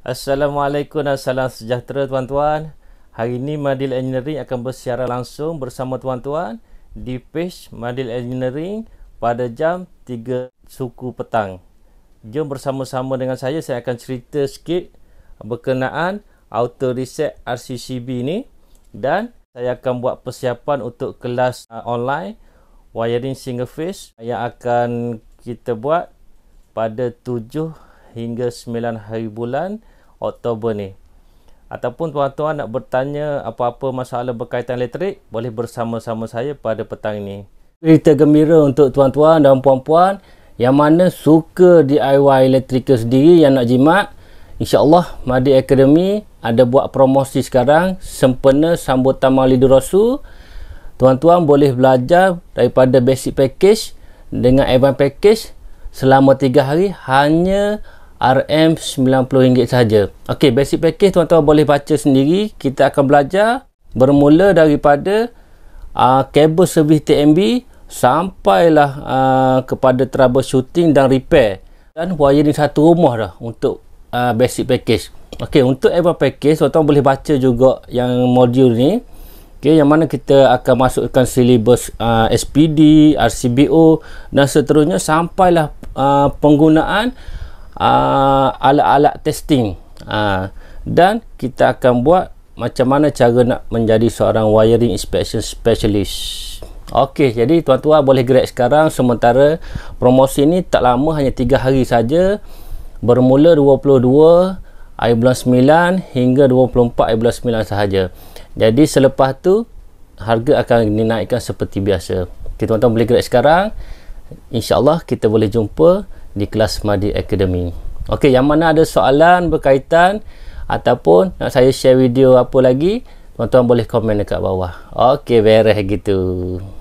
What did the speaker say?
Assalamualaikum dan salam sejahtera tuan-tuan. Hari ini Madil Engineering akan bersiaran langsung bersama tuan-tuan di page Madil Engineering pada jam 3 suku petang. Jom bersama-sama dengan saya saya akan cerita sikit berkenaan auto reset RCCB ni dan saya akan buat persiapan untuk kelas uh, online wiring single phase yang akan kita buat pada 7 hingga 9 hari bulan Oktober ni. Ataupun tuan-tuan nak bertanya apa-apa masalah berkaitan elektrik, boleh bersama-sama saya pada petang ini. Berita gembira untuk tuan-tuan dan puan-puan yang mana suka DIY elektrik sendiri yang nak jimat. InsyaAllah Madi Academy ada buat promosi sekarang sempena sambutan Maulidur Rasul. Tuan-tuan boleh belajar daripada basic package dengan event package selama 3 hari hanya RM90 sahaja. Okey, basic package tuan-tuan boleh baca sendiri. Kita akan belajar bermula daripada ah, kabel uh, servis TMB sampailah uh, kepada troubleshooting dan repair dan wiring satu rumah dah untuk uh, basic package. Okey, untuk apa package tuan-tuan boleh baca juga yang modul ni. Okey, yang mana kita akan masukkan silibus uh, SPD, RCBO dan seterusnya sampailah uh, penggunaan uh, ah, alat-alat testing uh, dan kita akan buat macam mana cara nak menjadi seorang wiring inspection specialist Okey, jadi tuan-tuan boleh grab sekarang sementara promosi ni tak lama hanya 3 hari saja bermula 22 air bulan 9 hingga 24 air bulan 9 sahaja jadi selepas tu harga akan dinaikkan seperti biasa jadi tuan-tuan boleh grab sekarang insyaAllah kita boleh jumpa di kelas Madi Academy. Okey, yang mana ada soalan berkaitan ataupun nak saya share video apa lagi, tuan-tuan boleh komen dekat bawah. Okey, beres gitu.